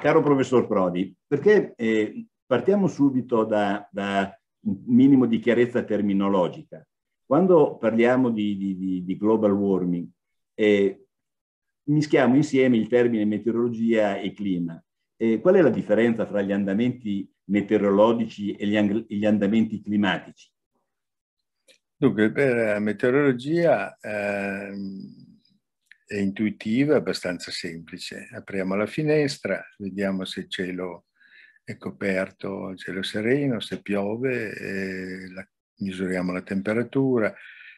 Caro professor Prodi, perché eh, partiamo subito da, da, un minimo di chiarezza terminologica. Quando parliamo di, di, di global warming, eh, mischiamo insieme il termine meteorologia e clima. Eh, qual è la differenza tra gli andamenti meteorologici e gli, gli andamenti climatici? Dunque, per la meteorologia ehm è intuitiva, abbastanza semplice. Apriamo la finestra, vediamo se il cielo è coperto, cielo sereno, se piove, eh, la, misuriamo la temperatura,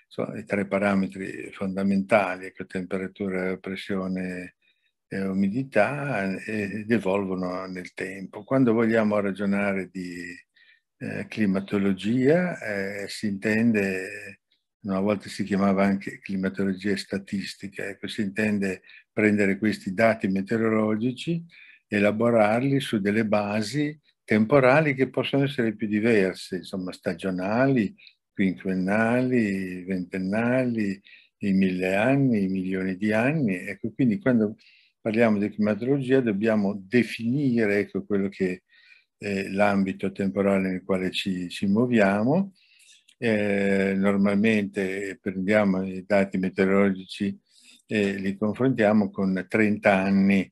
Sono i tre parametri fondamentali, ecco, temperatura, pressione e umidità, ed evolvono nel tempo. Quando vogliamo ragionare di eh, climatologia eh, si intende una volta si chiamava anche climatologia statistica, ecco, si intende prendere questi dati meteorologici, elaborarli su delle basi temporali che possono essere più diverse, insomma stagionali, quinquennali, ventennali, i mille anni, i milioni di anni. Ecco, quindi quando parliamo di climatologia dobbiamo definire ecco, quello che è eh, l'ambito temporale nel quale ci, ci muoviamo eh, normalmente prendiamo i dati meteorologici e li confrontiamo con 30 anni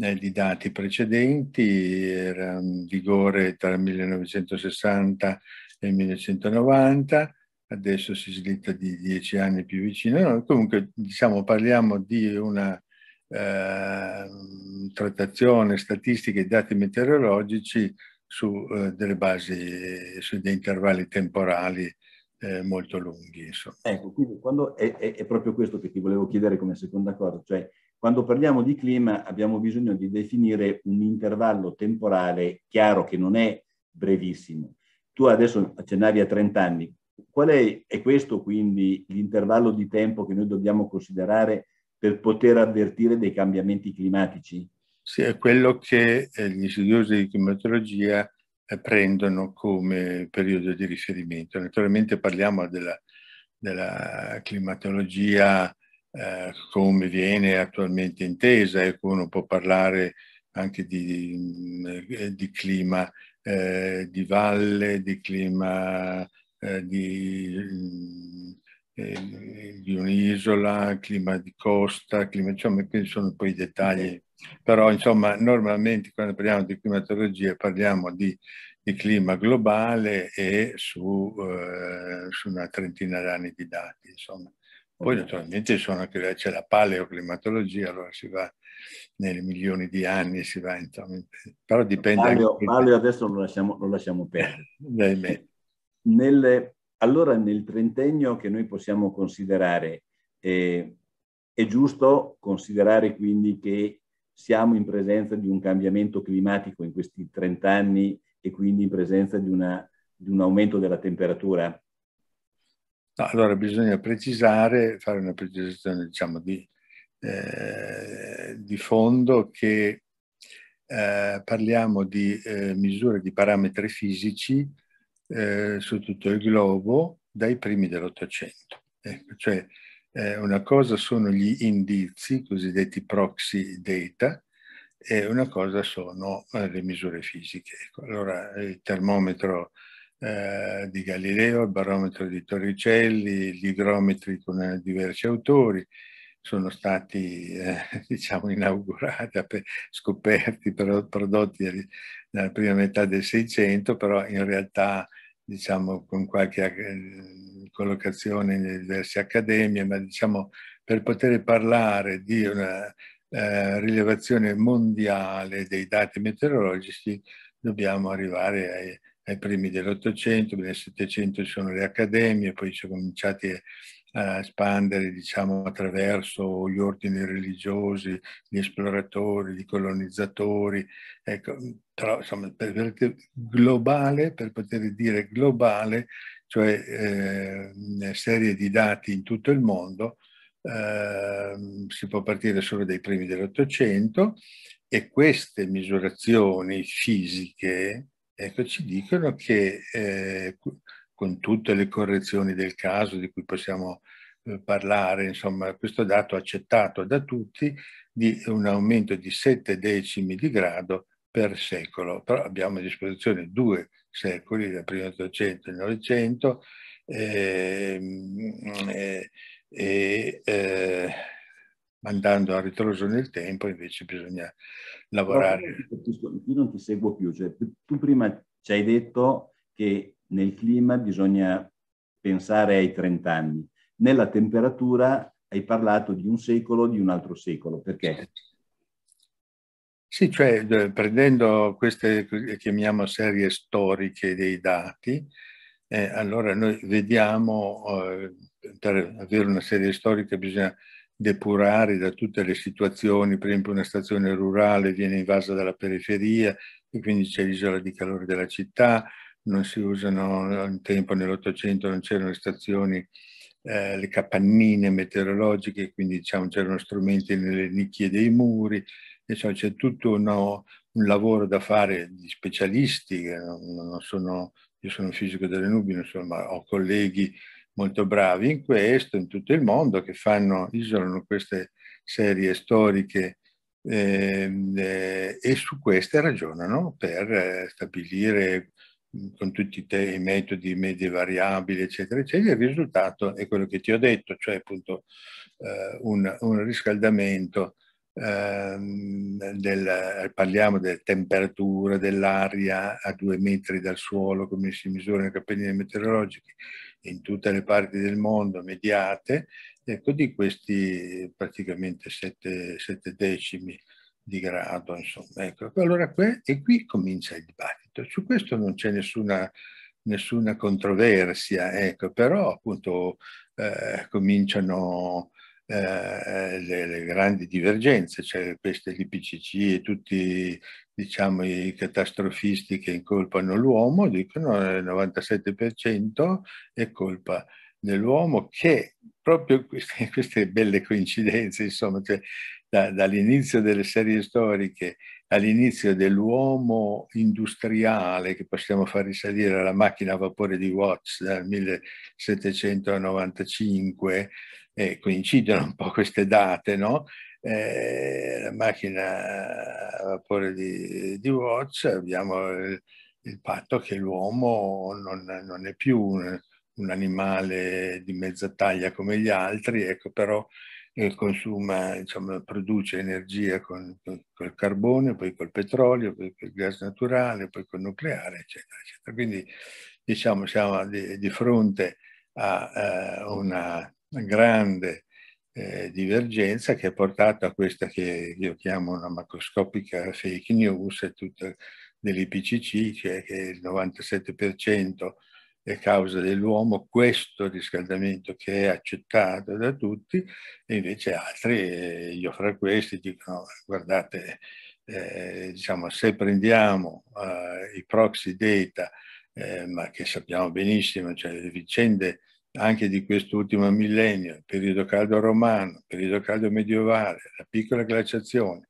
eh, di dati precedenti, era in vigore tra il 1960 e il 1990, adesso si slitta di 10 anni più vicino. No, comunque diciamo, parliamo di una eh, trattazione statistica e dati meteorologici su eh, delle basi, su dei intervalli temporali eh, molto lunghi. Insomma. Ecco, quindi quando è, è, è, proprio questo che ti volevo chiedere come seconda cosa, cioè quando parliamo di clima abbiamo bisogno di definire un intervallo temporale chiaro che non è brevissimo. Tu adesso accennavi a 30 anni, qual è, è questo quindi l'intervallo di tempo che noi dobbiamo considerare per poter avvertire dei cambiamenti climatici? Sì, è quello che eh, gli studiosi di climatologia eh, prendono come periodo di riferimento. Naturalmente parliamo della, della climatologia eh, come viene attualmente intesa e ecco, uno può parlare anche di, eh, di clima eh, di valle, di clima eh, di, eh, di un'isola, clima di costa, clima, diciamo, sono poi i dettagli però insomma normalmente quando parliamo di climatologia parliamo di, di clima globale e su, eh, su una trentina d'anni di dati. Insomma. Poi naturalmente anche, c'è la paleoclimatologia, allora si va nei milioni di anni, si va insomma, però dipende... Paleo, anche... paleo adesso lo lasciamo, lo lasciamo perdere. Nel, allora nel trentennio che noi possiamo considerare, eh, è giusto considerare quindi che siamo in presenza di un cambiamento climatico in questi 30 anni e quindi in presenza di, una, di un aumento della temperatura? allora bisogna precisare, fare una precisazione diciamo, di, eh, di fondo che eh, parliamo di eh, misure di parametri fisici eh, su tutto il globo dai primi dell'Ottocento. Ecco, cioè eh, una cosa sono gli indizi, cosiddetti proxy data, e una cosa sono eh, le misure fisiche. Ecco, allora il termometro eh, di Galileo, il barometro di Torricelli, gli idrometri con eh, diversi autori sono stati eh, diciamo inaugurati, scoperti, prodotti eh, nella prima metà del Seicento, però in realtà diciamo, con qualche eh, collocazione in diverse accademie, ma diciamo, per poter parlare di una eh, rilevazione mondiale dei dati meteorologici dobbiamo arrivare ai, ai primi dell'Ottocento, nel Settecento ci sono le accademie, poi ci sono cominciati eh, espandere diciamo, attraverso gli ordini religiosi, gli esploratori, i colonizzatori, ecco, tra, insomma, per, per, globale, per poter dire globale, cioè eh, una serie di dati in tutto il mondo, eh, si può partire solo dai primi dell'Ottocento e queste misurazioni fisiche ecco, ci dicono che eh, con tutte le correzioni del caso di cui possiamo eh, parlare, insomma questo dato accettato da tutti di un aumento di 7 decimi di grado per secolo, però abbiamo a disposizione due secoli, dal primo 800 al 900, e, ehm, eh, e, e, eh, andando a ritroso nel tempo invece bisogna lavorare. Io non ti seguo più, cioè, tu prima ci hai detto che nel clima bisogna pensare ai 30 anni, nella temperatura hai parlato di un secolo, o di un altro secolo, perché? Sì, cioè eh, prendendo queste che chiamiamo serie storiche dei dati, eh, allora noi vediamo, eh, per avere una serie storica bisogna depurare da tutte le situazioni, per esempio una stazione rurale viene invasa dalla periferia e quindi c'è l'isola di calore della città, non si usano, un tempo nell'Ottocento non c'erano le stazioni, eh, le capannine meteorologiche, quindi diciamo, c'erano strumenti nelle nicchie dei muri, insomma, c'è tutto uno, un lavoro da fare di specialisti, sono, io sono fisico delle nubi, insomma, ho colleghi molto bravi in questo, in tutto il mondo, che fanno, isolano queste serie storiche eh, eh, e su queste ragionano per eh, stabilire con tutti i, te- metodi, medie variabili, eccetera, eccetera, il risultato è quello che ti ho detto, cioè appunto eh, un, un, riscaldamento, ehm, del, parliamo della temperatura dell'aria a due metri dal suolo, come si misura nelle cappelline meteorologici, in tutte le parti del mondo mediate, ecco di questi praticamente sette decimi di grado, insomma. Ecco, allora e qui comincia il dibattito dibattito. Su questo non c'è nessuna, nessuna controversia, ecco, però appunto eh, cominciano eh, le, le, grandi divergenze, cioè queste l'IPCC e tutti diciamo, i catastrofisti che incolpano l'uomo dicono che il 97% è colpa dell'uomo che proprio queste, queste belle coincidenze, insomma, cioè, da, dall'inizio delle serie storiche all'inizio dell'uomo industriale che possiamo far risalire alla macchina a vapore di Watts dal 1795, eh, coincidono un po' queste date, no? Eh, la macchina a vapore di, di Watts, abbiamo il, il fatto che l'uomo non, non, è più un, un animale di mezza taglia come gli altri, ecco, però eh, consuma, insomma, produce energia con, con, col carbone, poi col petrolio, poi col gas naturale, poi col nucleare, eccetera, eccetera. Quindi diciamo siamo di, di fronte a, a eh, una grande eh, divergenza che ha portato a questa che io chiamo una macroscopica fake news tutta dell'IPCC, cioè che il 97% è causa dell'uomo questo riscaldamento che è accettato da tutti e invece altri, io fra questi, dicono guardate, eh, diciamo, se prendiamo eh, i proxy data, eh, ma che sappiamo benissimo, cioè le vicende anche di quest'ultimo millennio, il periodo caldo romano, il periodo caldo medievale, la piccola glaciazione,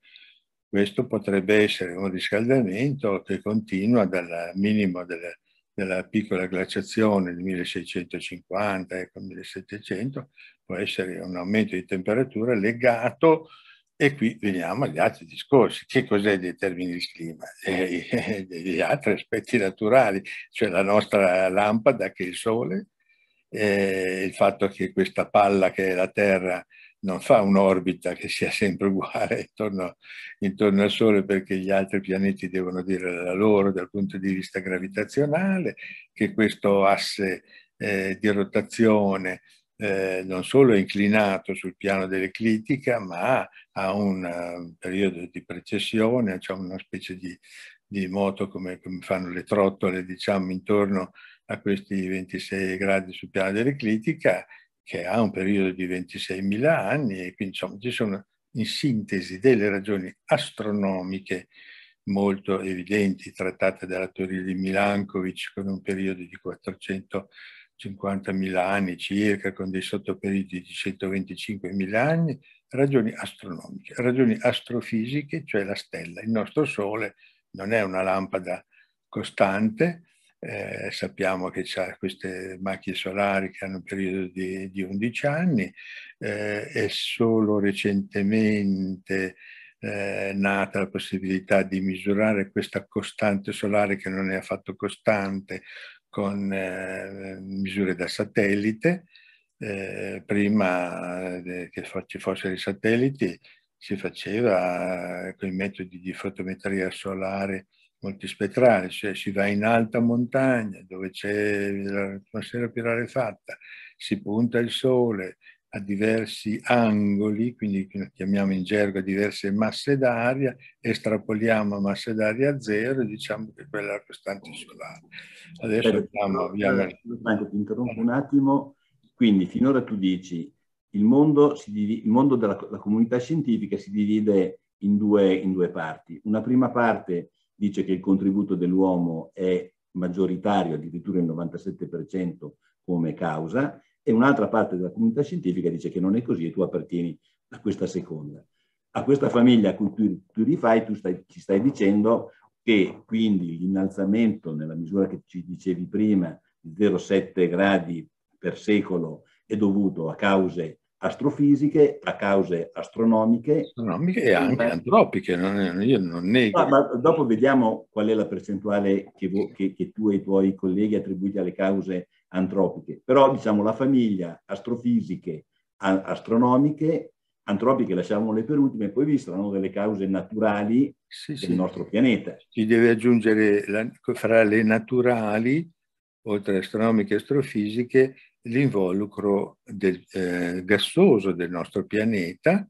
questo potrebbe essere un riscaldamento che continua dal minimo delle della piccola glaciazione del 1650, ecco, 1700, può essere un aumento di temperatura legato, e qui veniamo agli altri discorsi, che cos'è determina il clima? E, e, degli altri aspetti naturali, cioè la nostra lampada che è il sole, eh, il fatto che questa palla che è la Terra non fa un'orbita che sia sempre uguale intorno, intorno, al Sole perché gli altri pianeti devono dire la loro dal punto di vista gravitazionale, che questo asse eh, di rotazione eh, non solo è inclinato sul piano dell'eclitica, ma ha un eh, periodo di precessione, cioè una specie di, di moto come, come, fanno le trottole, diciamo, intorno a questi 26 gradi sul piano dell'eclitica che ha un periodo di 26.000 anni e quindi insomma ci sono in sintesi delle ragioni astronomiche molto evidenti trattate dalla teoria di Milankovic con un periodo di 450.000 anni circa, con dei sottoperiodi di 125.000 anni, ragioni astronomiche, ragioni astrofisiche, cioè la stella. Il nostro Sole non è una lampada costante, eh, sappiamo che ha queste macchie solari che hanno un periodo di, di 11 anni, eh, è solo recentemente eh, nata la possibilità di misurare questa costante solare che non è affatto costante con eh, misure da satellite. Eh, prima eh, che ci fossero i satelliti si faceva con i metodi di fotometria solare multispettrale, cioè si va in alta montagna dove c'è l'atmosfera più rarefatta, si punta il sole a diversi angoli, quindi chiamiamo in gergo diverse masse d'aria, estrapoliamo masse d'aria a zero e diciamo che quella è la costante solare. Adesso certo, andiamo, abbiamo... Eh, Franco, ti interrompo un attimo. Quindi finora tu dici il mondo, divide, il mondo della comunità scientifica si divide in due, in due parti. Una prima parte dice che il contributo dell'uomo è maggioritario, addirittura il 97% come causa, e un'altra parte della comunità scientifica dice che non è così e tu appartieni a questa seconda. A questa famiglia a cui tu, tu rifai, tu stai, ci stai dicendo che quindi l'innalzamento nella misura che ci dicevi prima di 0,7 gradi per secolo è dovuto a cause astrofisiche, a cause astronomiche. Astronomiche e anche ma... antropiche, non, io non nego. Ah, ma dopo vediamo qual è la percentuale che, vo- che, che, tu e i tuoi colleghi attribuite alle cause antropiche. Però diciamo la famiglia astrofisiche, a- astronomiche, antropiche lasciamole per ultime, poi vi saranno delle cause naturali sì, del sì. nostro pianeta. Si deve aggiungere la, fra le naturali, oltre astronomiche e astrofisiche, l'involucro del, eh, gassoso del nostro pianeta,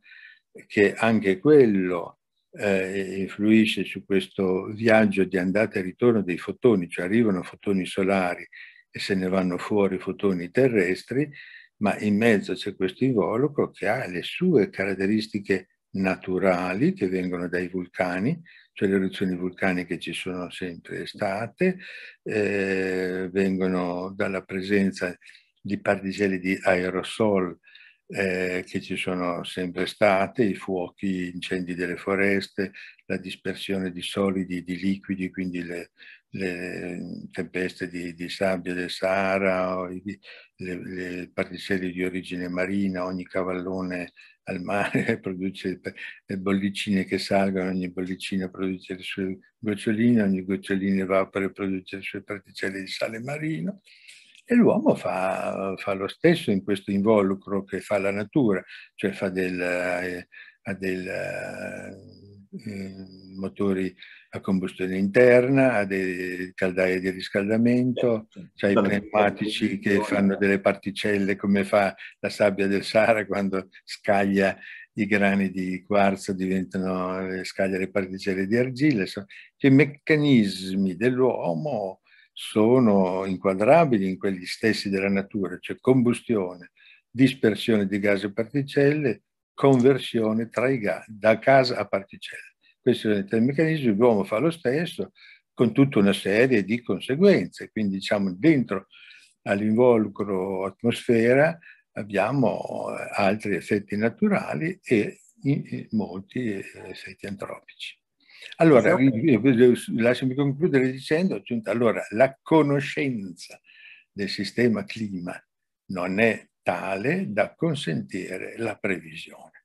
che anche quello eh, influisce su questo viaggio di andata e ritorno dei fotoni, cioè arrivano fotoni solari e se ne vanno fuori fotoni terrestri, ma in mezzo c'è questo involucro che ha le sue caratteristiche naturali che vengono dai vulcani, cioè le eruzioni vulcaniche ci sono sempre state, eh, vengono dalla presenza di particelle di aerosol eh, che ci sono sempre state, i fuochi, gli incendi delle foreste, la dispersione di solidi, di liquidi, quindi le, le tempeste di, di, sabbia del Sahara, le, le, particelle di origine marina, ogni cavallone al mare produce le bollicine che salgono, ogni bollicina produce le sue goccioline, ogni gocciolina evapora e produce le sue particelle di sale marino. E l'uomo fa, fa, lo stesso in questo involucro che fa la natura, cioè fa del, eh, ha dei eh, mm, motori a combustione interna, ha dei caldaie di riscaldamento, certo. ha i pneumatici che fanno delle particelle come fa la sabbia del Sahara quando scaglia i grani di quarzo diventano eh, scaglia le particelle di argilla, sono cioè, i meccanismi dell'uomo sono inquadrabili in quegli stessi della natura, cioè combustione, dispersione di gas e particelle, conversione gas, da gas a particelle. Questi sono i tre meccanismi, l'uomo fa lo stesso con tutta una serie di conseguenze, quindi diciamo dentro all'involucro atmosfera abbiamo eh, altri effetti naturali e molti effetti antropici. Allora, esatto. eh, eh, lasciami concludere dicendo, allora, la conoscenza del sistema clima non è tale da consentire la previsione.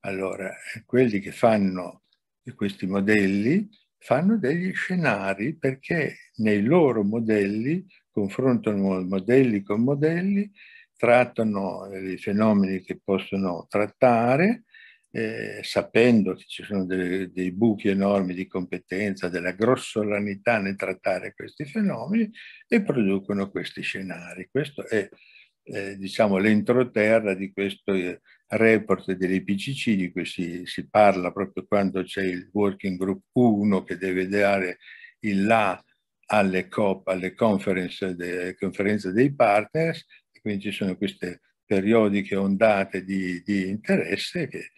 Allora, quelli che fanno questi modelli fanno degli scenari perché nei loro modelli confrontano modelli con modelli, trattano eh, i fenomeni che possono trattare eh, sapendo che ci sono dei, dei buchi enormi di competenza, della grossolanità nel trattare questi fenomeni e producono questi scenari. Questo è eh, diciamo, l'entroterra di questo eh, report dell'IPCC di cui si, si parla proprio quando c'è il working group 1 che deve dare il là alle COP, alle conference, de, conferenze dei partners, quindi ci sono queste periodiche ondate di, di interesse che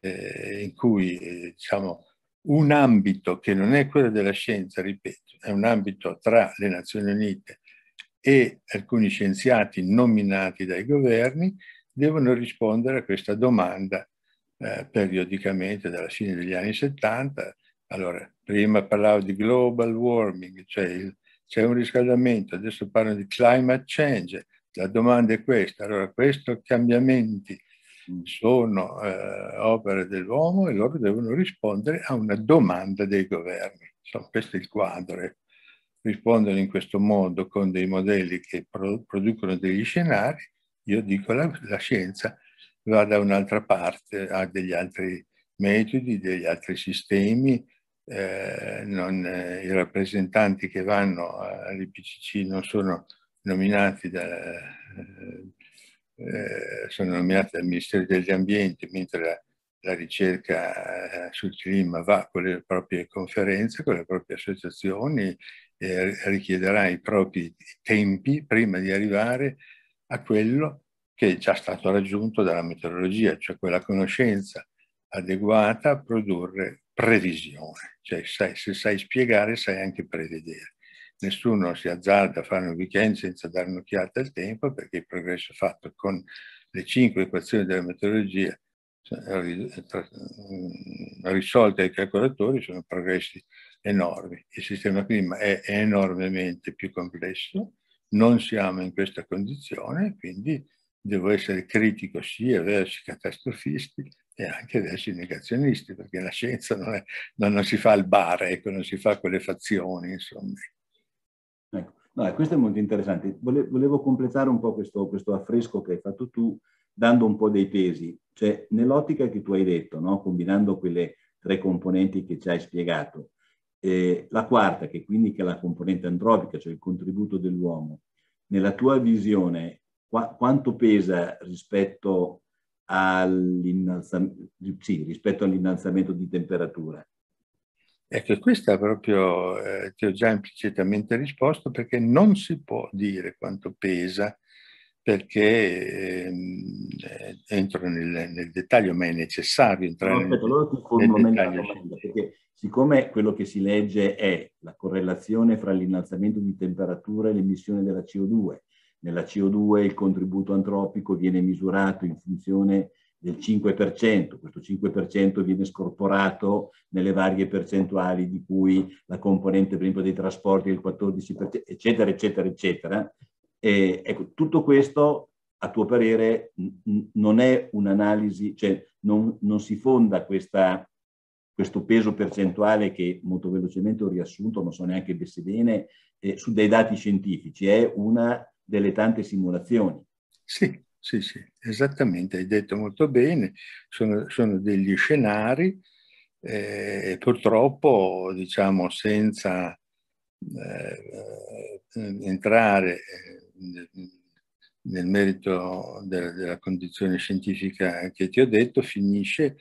eh, in cui eh, diciamo, un ambito che non è quello della scienza, ripeto, è un ambito tra le Nazioni Unite e alcuni scienziati nominati dai governi, devono rispondere a questa domanda eh, periodicamente dalla fine degli anni 70. Allora, prima parlavo di global warming, cioè c'è un riscaldamento, adesso parlo di climate change, la domanda è questa. Allora, questi cambiamenti sono eh, opere dell'uomo e loro devono rispondere a una domanda dei governi. Insomma, questo è il quadro. Rispondono in questo modo con dei modelli che producono degli scenari, io dico la, la scienza va da un'altra parte, ha degli altri metodi, degli altri sistemi, eh, non, eh, i rappresentanti che vanno all'IPCC eh, non sono nominati da, eh, eh, sono nominati dal Ministero degli Ambienti, mentre la, la ricerca eh, sul clima va con le proprie conferenze, con le proprie associazioni, eh, richiederà i propri tempi prima di arrivare a quello che è già stato raggiunto dalla meteorologia, cioè quella conoscenza adeguata a produrre previsione, cioè sai, se sai spiegare sai anche prevedere nessuno si azzarda a fare un weekend senza dare un'occhiata al tempo perché il progresso fatto con le cinque equazioni della meteorologia cioè, mm, risolte ai calcolatori sono progressi enormi. Il sistema clima è enormemente più complesso, non siamo in questa condizione, quindi devo essere critico sia verso i catastrofisti e anche verso i negazionisti, perché la scienza non, è, non, non si fa al bar, ecco, non si fa con le fazioni, insomma. No, questo è molto interessante. volevo completare un po' questo, questo, affresco che hai fatto tu, dando un po' dei pesi, cioè nell'ottica che tu hai detto, no? combinando quelle tre componenti che ci hai spiegato. Eh, la quarta, che quindi che è la componente antropica, cioè il contributo dell'uomo, nella tua visione qua, quanto pesa rispetto all'innalzamento, sì, rispetto all'innalzamento di temperatura? Ecco, questa proprio eh, ti ho già implicitamente risposto perché non si può dire quanto pesa perché ehm, eh, entro nel, nel, dettaglio, ma è necessario entrare no, aspetta, nel, allora ti nel dettaglio. Domanda, perché siccome quello che si legge è la correlazione fra l'innalzamento di temperatura e l'emissione della CO2, nella CO2 il contributo antropico viene misurato in funzione del 5%, questo 5% viene scorporato nelle varie percentuali di cui la componente per esempio dei trasporti è 14%, eccetera, eccetera, eccetera. E, ecco, tutto questo a tuo parere non è un'analisi, cioè non, non si fonda questa, questo peso percentuale che molto velocemente ho riassunto, non so neanche se bene, eh, su dei dati scientifici, è una delle tante simulazioni. Sì, sì, sì, esattamente, hai detto molto bene, sono, sono degli scenari, eh, purtroppo diciamo senza eh, entrare eh, nel merito della, della, condizione scientifica che ti ho detto, finisce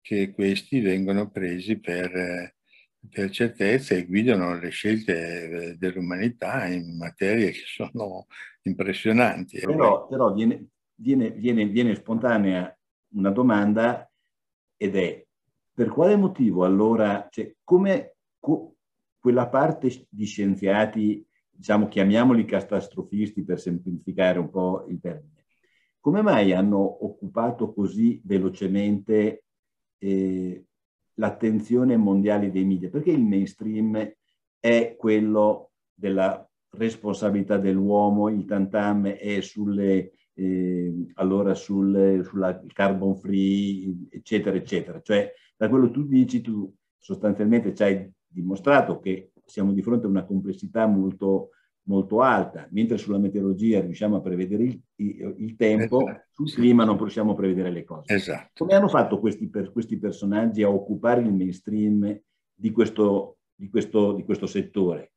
che questi vengono presi per, per certezza e guidano le scelte eh, dell'umanità in materie che sono impressionanti. Però, però viene, viene, viene, viene spontanea una domanda ed è per quale motivo allora, cioè, come co, quella parte di scienziati, diciamo, chiamiamoli catastrofisti per semplificare un po' il termine, come mai hanno occupato così velocemente eh, l'attenzione mondiale dei media? Perché il mainstream è quello della responsabilità dell'uomo, il tantam è sulle eh, allora sul sulla carbon free, eccetera, eccetera. Cioè, da quello che tu dici, tu sostanzialmente ci hai dimostrato che siamo di fronte a una complessità molto, molto alta, mentre sulla meteorologia riusciamo a prevedere il, il tempo, esatto. sul clima non possiamo prevedere le cose. Esatto. Come hanno fatto questi, per, questi personaggi a occupare il mainstream di questo, di questo, di questo settore?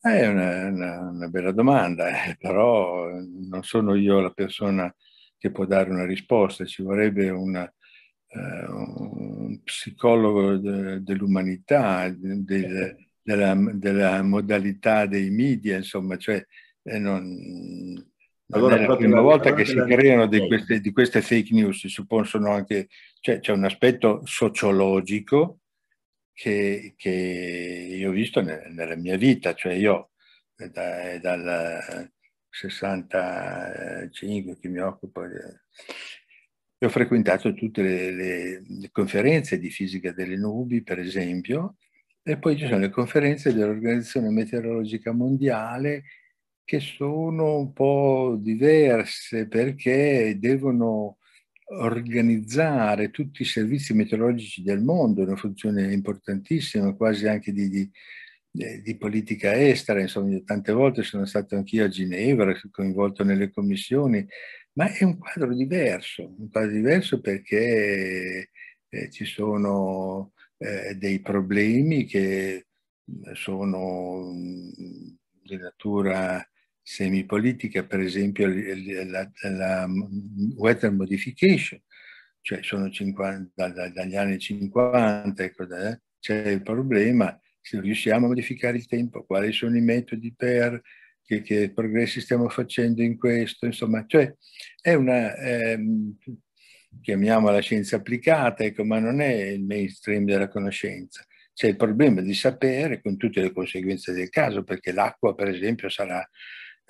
È una, una, una bella domanda, eh, però non sono io la persona che può dare una risposta, ci vorrebbe una, uh, eh, un psicologo de, dell'umanità, de, de, della, della, modalità dei media, insomma, cioè eh, non, allora, è la prima la, volta che si la... creano di queste, di queste, fake news, si possono anche, cioè c'è un aspetto sociologico che, che io ho visto ne, nella mia vita, cioè io eh, da, dal 65 eh, che mi occupo, eh, ho frequentato tutte le, le, le, conferenze di fisica delle nubi, per esempio, e poi ci sono le conferenze dell'Organizzazione Meteorologica Mondiale che sono un po' diverse perché devono organizzare tutti i servizi meteorologici del mondo, una funzione importantissima, quasi anche di, di, di politica estera, insomma, tante volte sono stato anch'io a Ginevra, coinvolto nelle commissioni, ma è un quadro diverso, un quadro diverso perché eh, ci sono eh, dei problemi che mm, sono mm, di natura semipolitica, per esempio la, la mm, weather modification, cioè sono 50, da, da, dagli anni 50, ecco, da, c'è il problema se riusciamo a modificare il tempo, quali sono i metodi per, che, che progressi stiamo facendo in questo, insomma, cioè è una, ehm, chiamiamola scienza applicata, ecco, ma non è il mainstream della conoscenza. C'è il problema di sapere con tutte le conseguenze del caso, perché l'acqua per esempio sarà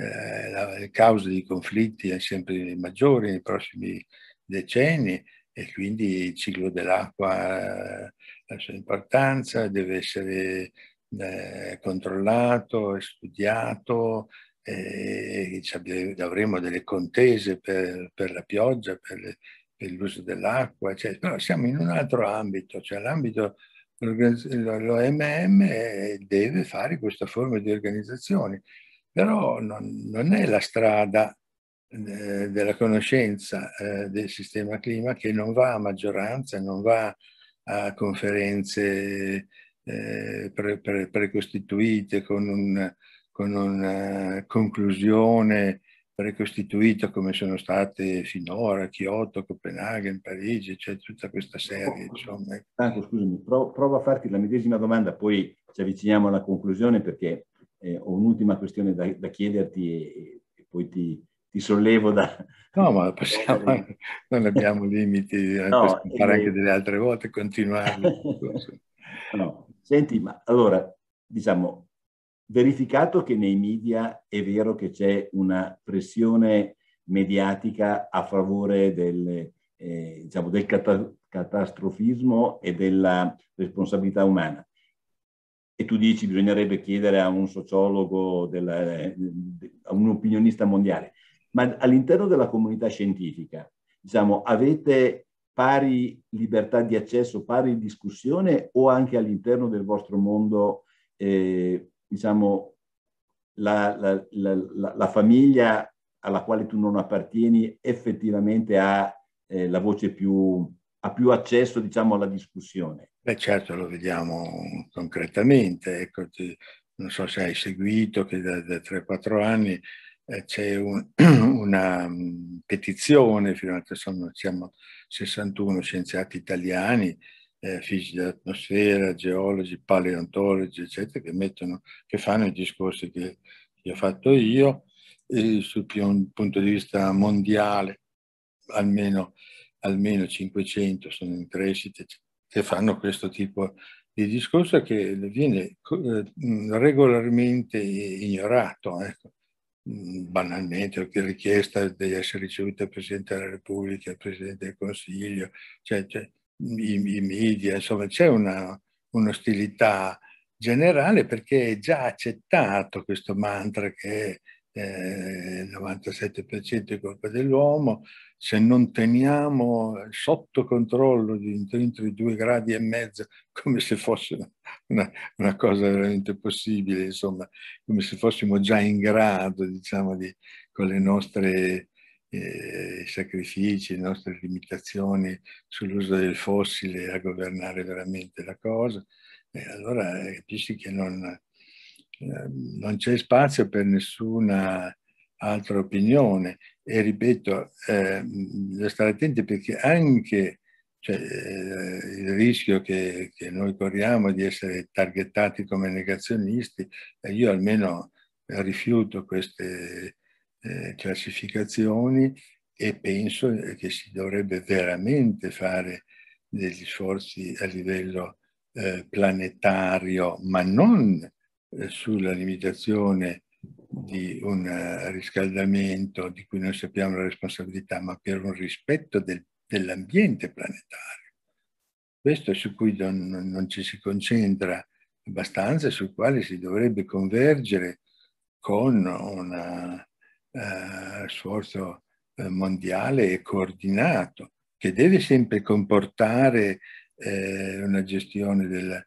eh, la, le cause di conflitti sempre maggiori nei prossimi decenni e quindi il ciclo dell'acqua ha eh, la sua importanza, deve essere eh, controllato, studiato, eh, e avremo delle contese per, per la pioggia, per, per l'uso dell'acqua, cioè, però siamo in un altro ambito, cioè l'ambito l'OMM eh, deve fare questa forma di organizzazione però non, non è la strada eh, della conoscenza eh, del sistema clima che non va a maggioranza, non va a conferenze eh, pre, pre, precostituite con, un, con una conclusione precostituita come sono state finora Kyoto, Copenaghen, Parigi, c'è cioè tutta questa serie. Oh, Franco, scusami, provo, a farti la medesima domanda, poi ci avviciniamo alla conclusione perché eh, ho un'ultima questione da, da chiederti e, e poi ti, ti, sollevo da... No, ma possiamo, non abbiamo limiti, eh, no, possiamo fare anche delle altre volte, continuare. no, senti, ma allora, diciamo, verificato che nei media è vero che c'è una pressione mediatica a favore del, eh, diciamo, del cata- catastrofismo e della responsabilità umana e tu dici bisognerebbe chiedere a un sociologo, della, a un opinionista mondiale, ma all'interno della comunità scientifica, diciamo, avete pari libertà di accesso, pari discussione o anche all'interno del vostro mondo, eh, diciamo, la, la, la, la, famiglia alla quale tu non appartieni effettivamente ha eh, la voce più, ha più accesso, diciamo, alla discussione? Beh, certo, lo vediamo concretamente. Ecco, ti, non so se hai seguito che da, da 3-4 anni eh, c'è un, una um, petizione, fino sono, siamo 61 scienziati italiani, eh, fisici dell'atmosfera, geologi, paleontologi, eccetera, che, mettono, che fanno i discorsi che, che ho fatto io e un punto di vista mondiale almeno, almeno 500 sono in crescita, che fanno questo tipo di discorso che viene eh, regolarmente ignorato. Ecco mm, banalmente richiesta di essere ricevuta dal Presidente della Repubblica, il Presidente del Consiglio, cioè, cioè, i, i, media, insomma c'è un'ostilità un generale perché è già accettato questo mantra che è eh, il 97% è colpa dell'uomo, se non teniamo sotto controllo di dentro i due gradi e mezzo, come se fosse una, una, cosa veramente possibile, insomma, come se fossimo già in grado, diciamo, di, con le nostre eh, sacrifici, le nostre limitazioni sull'uso del fossile a governare veramente la cosa, eh, allora capisci che non, eh, non c'è spazio per nessuna altra opinione e ripeto, eh, stare attenti perché anche cioè, eh, il rischio che, che, noi corriamo di essere targettati come negazionisti, eh, io almeno rifiuto queste eh, classificazioni e penso eh, che si dovrebbe veramente fare degli sforzi a livello eh, planetario, ma non sulla limitazione di un eh, riscaldamento di cui noi sappiamo la responsabilità, ma per un rispetto del, dell'ambiente planetario. Questo su cui non, non, ci si concentra abbastanza, sul quale si dovrebbe convergere con un uh, sforzo eh, mondiale e coordinato, che deve sempre comportare eh, una gestione del,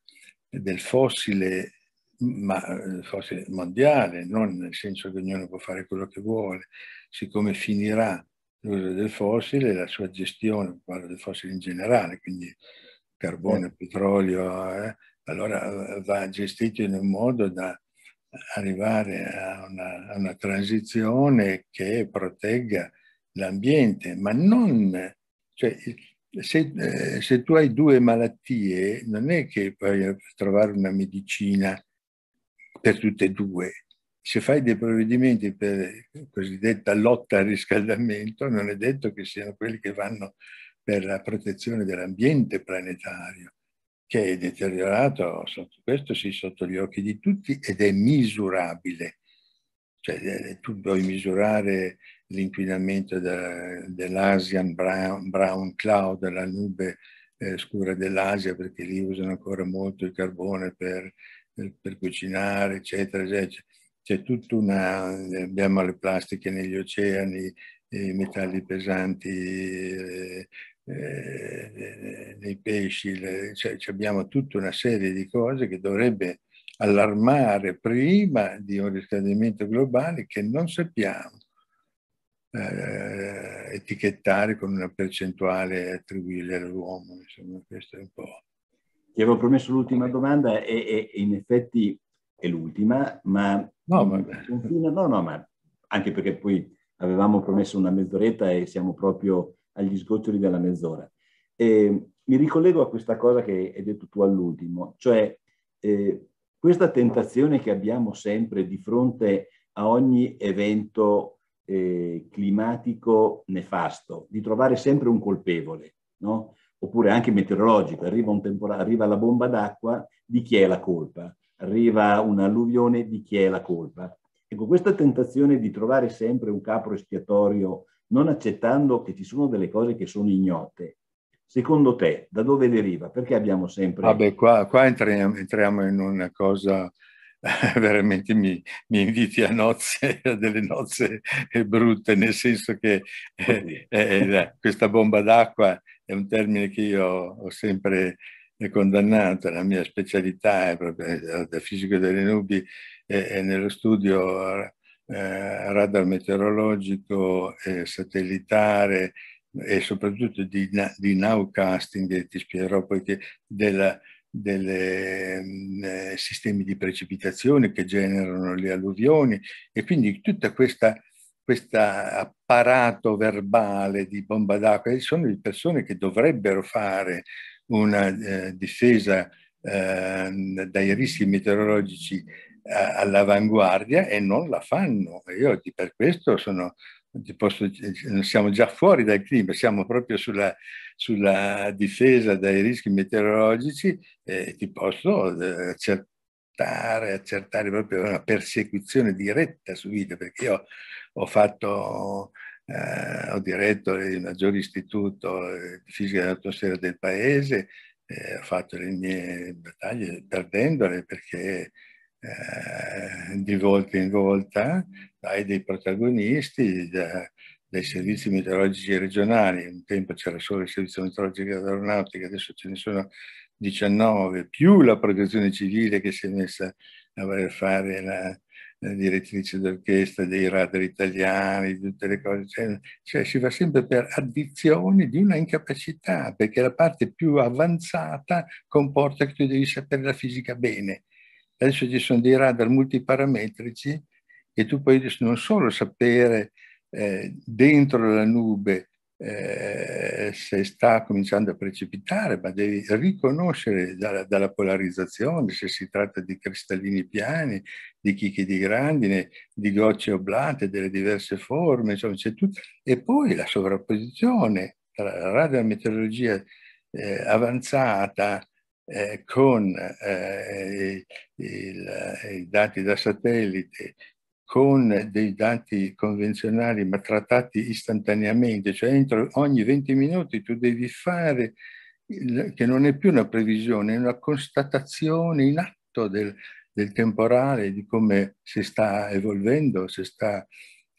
del fossile ma eh, forse mondiale, non nel senso che ognuno può fare quello che vuole, siccome finirà l'uso del fossile, la sua gestione, parlo del fossile in generale, quindi carbone, petrolio, eh, allora eh, va gestito in un modo da arrivare a una, a una transizione che protegga l'ambiente, ma non... Cioè, se, eh, se, tu hai due malattie, non è che puoi trovare una medicina per tutte e due. Se fai dei provvedimenti per cosiddetta lotta al riscaldamento, non è detto che siano quelli che vanno per la protezione dell'ambiente planetario, che è deteriorato, questo sì, sotto gli occhi di tutti ed è misurabile. Cioè, eh, tu puoi misurare l'inquinamento dell'Asian brown, brown, Cloud, la nube eh, scura dell'Asia, perché lì usano ancora molto il carbone per per, cucinare, eccetera, eccetera. C'è tutta una, abbiamo le plastiche negli oceani, i metalli pesanti eh, eh, nei pesci, cioè, abbiamo tutta una serie di cose che dovrebbe allarmare prima di un riscaldamento globale che non sappiamo eh, etichettare con una percentuale attribuibile all'uomo. Insomma, questo è un po'. Ti avevo promesso l'ultima domanda e, e, in effetti è l'ultima, ma... No, ma... Confina, no, no, ma anche perché poi avevamo promesso una mezz'oretta e siamo proprio agli sgoccioli della mezz'ora. Ehm, mi ricollego a questa cosa che hai detto tu all'ultimo, cioè eh, questa tentazione che abbiamo sempre di fronte a ogni evento eh, climatico nefasto, di trovare sempre un colpevole, no? oppure anche meteorologico, arriva, tempora- arriva la bomba d'acqua, di chi è la colpa? Arriva un'alluvione, di chi è la colpa? Ecco, questa tentazione di trovare sempre un capro espiatorio, non accettando che ci sono delle cose che sono ignote, secondo te da dove deriva? Perché abbiamo sempre... Vabbè, qua, qua entriamo, entriamo, in una cosa veramente mi, mi inviti a, nozze, a delle nozze eh, brutte, nel senso che eh, eh, eh questa bomba d'acqua è un termine che io ho sempre eh, condannato, la mia specialità è proprio da fisico delle nubi e nello studio eh, radar meteorologico, satellitare e soprattutto di, di nowcasting, ti spiegherò poi che della dei mm, eh, sistemi di precipitazione che generano le alluvioni e quindi tutta questa questo apparato verbale di bomba d'acqua, sono le persone che dovrebbero fare una eh, difesa eh, dai rischi meteorologici eh, all'avanguardia e non la fanno. Io per questo sono Posso, eh, siamo già fuori dal clima, siamo proprio sulla, sulla difesa dai rischi meteorologici eh, e ti posso eh, accertare, accertare proprio una persecuzione diretta su video, perché io ho fatto... Eh, ho diretto il maggiore istituto di fisica dell'atmosfera del paese, eh, ho fatto le mie battaglie perdendole perché eh, di volta in volta, dai dei protagonisti da, dai servizi meteorologici regionali, un tempo c'era solo il servizio meteorologico dell'aeronautica adesso ce ne sono 19, più la protezione civile che si è messa a voler fare la, la direttrice d'orchestra dei radar italiani, tutte le cose, cioè, cioè, si va sempre per addizioni di una incapacità, perché la parte più avanzata comporta che tu devi sapere la fisica bene, Adesso ci sono dei radar multiparametrici e tu puoi non solo sapere eh, dentro la nube eh, se sta cominciando a precipitare, ma devi riconoscere dalla, dalla, polarizzazione se si tratta di cristallini piani, di chicchi di grandine, di gocce oblate, delle diverse forme, insomma, c'è tutto. E poi la sovrapposizione tra la radiometeorologia eh, avanzata eh, con eh, il, eh, i dati da satellite, con dei dati convenzionali ma trattati istantaneamente, cioè entro ogni 20 minuti tu devi fare, il, che non è più una previsione, è una constatazione in atto del, del temporale, di come si sta evolvendo, si sta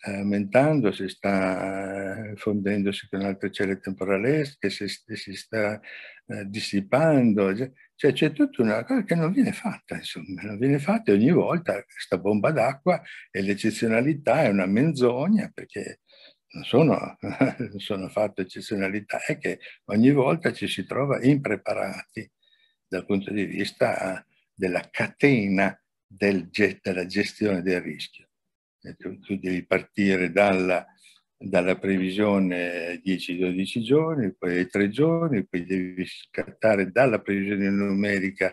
eh, aumentando, si sta eh, fondendosi con altre celle temporalesche, si, si sta eh, dissipando, cioè, cioè c'è tutta una cosa che non viene fatta, insomma, non viene fatta ogni volta questa bomba d'acqua e l'eccezionalità è una menzogna perché non sono, non sono fatte eccezionalità, è che ogni volta ci si trova impreparati dal punto di vista della catena del, della gestione del rischio. Eh, tu, tu devi partire dalla, dalla previsione 10-12 giorni, poi 3 giorni, poi devi scattare dalla previsione numerica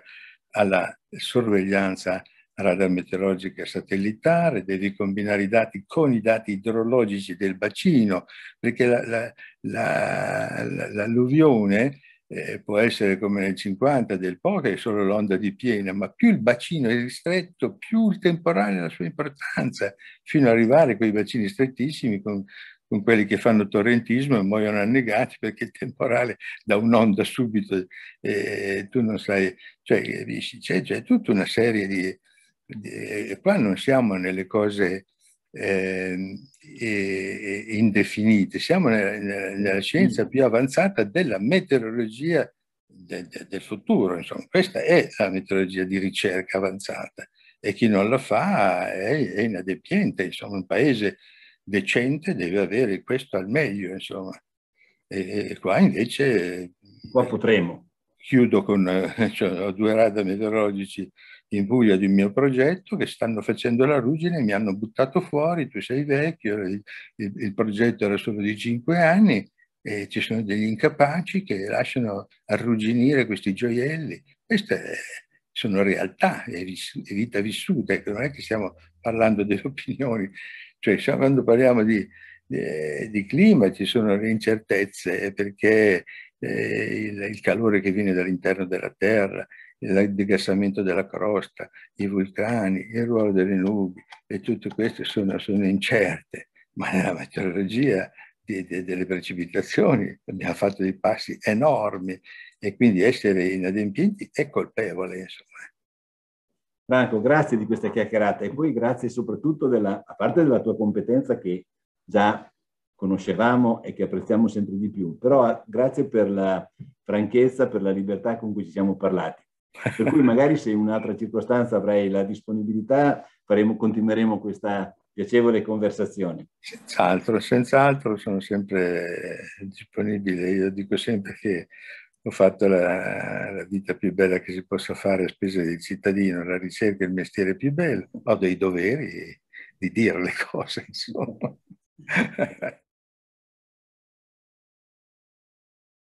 alla sorveglianza radar meteorologica satellitare, devi combinare i dati con i dati idrologici del bacino, perché l'alluvione eh, può essere come nel 50 del Po, che è solo l'onda di piena, ma più il bacino è ristretto, più il temporale ha la sua importanza, fino ad arrivare a quei bacini strettissimi con, con quelli che fanno torrentismo e muoiono annegati perché il temporale da un'onda subito eh, tu non sai, cioè eh, c'è, c'è tutta una serie di, di... Eh, qua non siamo nelle cose eh, e, e indefinite. Siamo nella, nella, scienza mm. più avanzata della meteorologia de, de, del futuro. Insomma. Questa è la meteorologia di ricerca avanzata e chi non la fa è, è inadempiente. Insomma, un paese decente deve avere questo al meglio. Insomma. E, e qua invece... Qua potremo. Chiudo con cioè, due radar meteorologici in voglia di un mio progetto che stanno facendo la ruggine, mi hanno buttato fuori, tu sei vecchio, il, il, il progetto era solo di cinque anni e ci sono degli incapaci che lasciano arrugginire questi gioielli. Queste sono realtà, è, vis- è vita vissuta, ecco, non è che stiamo parlando delle opinioni, cioè quando parliamo di, di, di clima ci sono le incertezze eh, perché eh, il, il calore che viene dall'interno della Terra, il digassamento della crosta, i vulcani, il ruolo delle nubi e tutte queste sono, sono incerte, ma nella meteorologia di, di, delle precipitazioni abbiamo fatto dei passi enormi e quindi essere inadempienti è colpevole. Insomma. Franco, grazie di questa chiacchierata e poi grazie soprattutto della, a parte della tua competenza che già conoscevamo e che apprezziamo sempre di più, però eh, grazie per la franchezza, per la libertà con cui ci siamo parlati. Per cui magari se in un'altra circostanza avrai la disponibilità, faremo, continueremo questa piacevole conversazione. Senz'altro, senz'altro sono sempre disponibile. Io dico sempre che ho fatto la, la, vita più bella che si possa fare a spese del cittadino, la ricerca è il mestiere più bello, ho dei doveri di dire le cose, insomma.